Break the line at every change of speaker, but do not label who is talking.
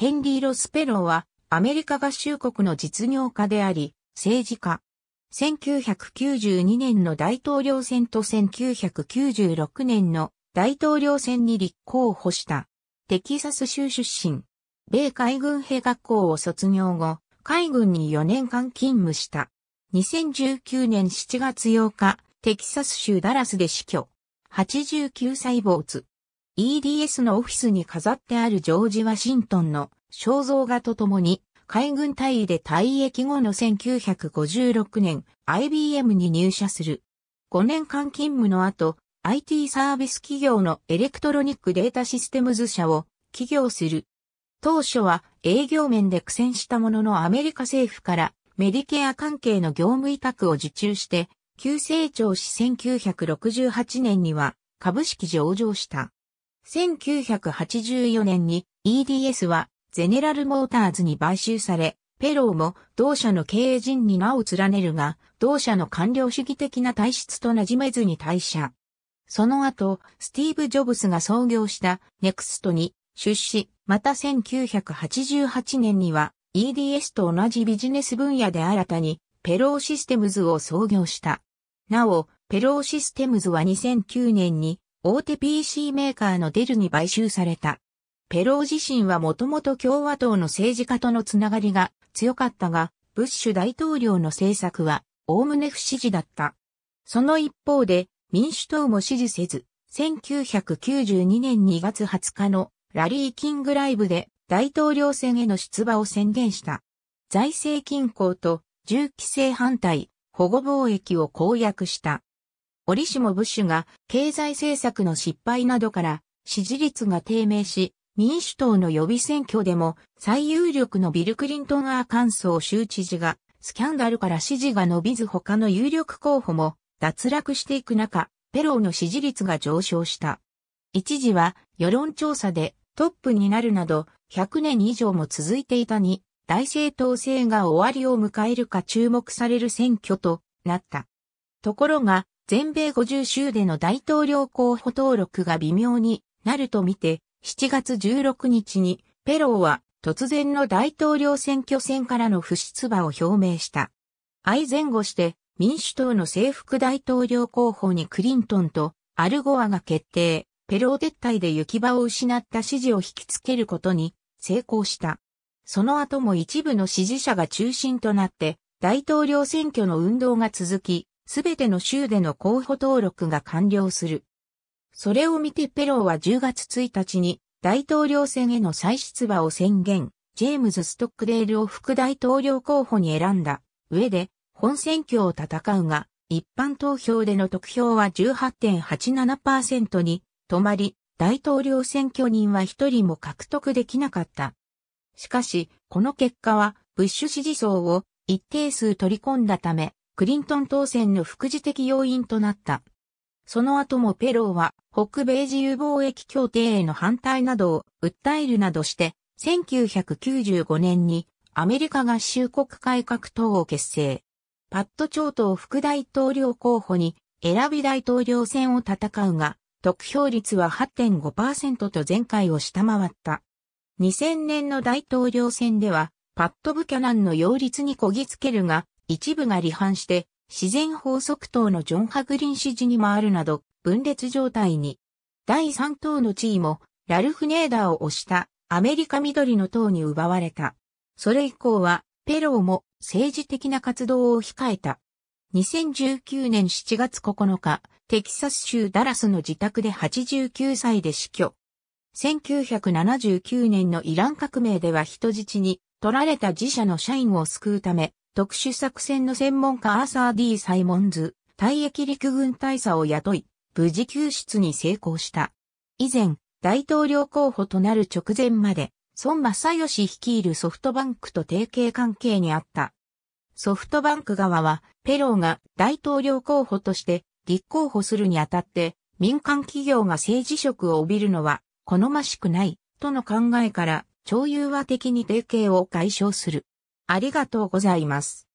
ヘンリー・ロスペローは、アメリカ合衆国の実業家であり、政治家。1992年の大統領選と1996年の大統領選に立候補した。テキサス州出身。米海軍兵学校を卒業後、海軍に4年間勤務した。2019年7月8日、テキサス州ダラスで死去。89歳没。EDS のオフィスに飾ってあるジョージ・ワシントンの肖像画とともに、海軍大尉で退役後の1956年、IBM に入社する。5年間勤務の後、IT サービス企業のエレクトロニックデータシステムズ社を起業する。当初は営業面で苦戦したもののアメリカ政府からメディケア関係の業務委託を受注して、急成長し1968年には株式上場した。1984年に EDS はゼネラルモーターズに買収され、ペローも同社の経営陣に名を連ねるが、同社の官僚主義的な体質と馴染めずに退社。その後、スティーブ・ジョブスが創業したネクストに出資、また1988年には EDS と同じビジネス分野で新たにペローシステムズを創業した。なお、ペローシステムズは2009年に大手 PC メーカーのデルに買収された。ペロー自身はもともと共和党の政治家とのつながりが強かったが、ブッシュ大統領の政策は、おおむね不支持だった。その一方で、民主党も支持せず、1992年2月20日のラリー・キングライブで大統領選への出馬を宣言した。財政均衡と銃規制反対、保護貿易を公約した。折しもブッシュが経済政策の失敗などから支持率が低迷し、民主党の予備選挙でも最有力のビル・クリントン・アーカンソー州知事がスキャンダルから支持が伸びず他の有力候補も脱落していく中、ペローの支持率が上昇した。一時は世論調査でトップになるなど100年以上も続いていたに大政党制が終わりを迎えるか注目される選挙となった。ところが全米50州での大統領候補登録が微妙になるとみて、7月16日にペローは突然の大統領選挙戦からの不出馬を表明した。相前後して民主党の政服大統領候補にクリントンとアルゴアが決定、ペロー撤退で行き場を失った支持を引きつけることに成功した。その後も一部の支持者が中心となって大統領選挙の運動が続き、すべての州での候補登録が完了する。それを見てペローは10月1日に大統領選への再出馬を宣言、ジェームズ・ストックデールを副大統領候補に選んだ上で本選挙を戦うが、一般投票での得票は18.87%に止まり、大統領選挙人は一人も獲得できなかった。しかし、この結果は、ブッシュ支持層を一定数取り込んだため、クリントン当選の副次的要因となった。その後もペローは北米自由貿易協定への反対などを訴えるなどして、1995年にアメリカ合衆国改革党を結成。パット長党副大統領候補に選び大統領選を戦うが、得票率は8.5%と前回を下回った。2000年の大統領選では、パット・ブキャナンの擁立にこぎつけるが、一部が離反して、自然法則等のジョン・ハグリン指示に回るなど、分裂状態に。第3党の地位も、ラルフ・ネーダーを推したアメリカ緑の党に奪われた。それ以降は、ペローも政治的な活動を控えた。2019年7月9日、テキサス州ダラスの自宅で89歳で死去。1979年のイラン革命では人質に取られた自社の社員を救うため、特殊作戦の専門家アーサー・ D・ サイモンズ、退役陸軍大佐を雇い、無事救出に成功した。以前、大統領候補となる直前まで、孫正義率いるソフトバンクと提携関係にあった。ソフトバンク側は、ペローが大統領候補として立候補するにあたって、民間企業が政治職を帯びるのは好ましくない、との考えから、超融和的に提携を解消する。ありがとうございます。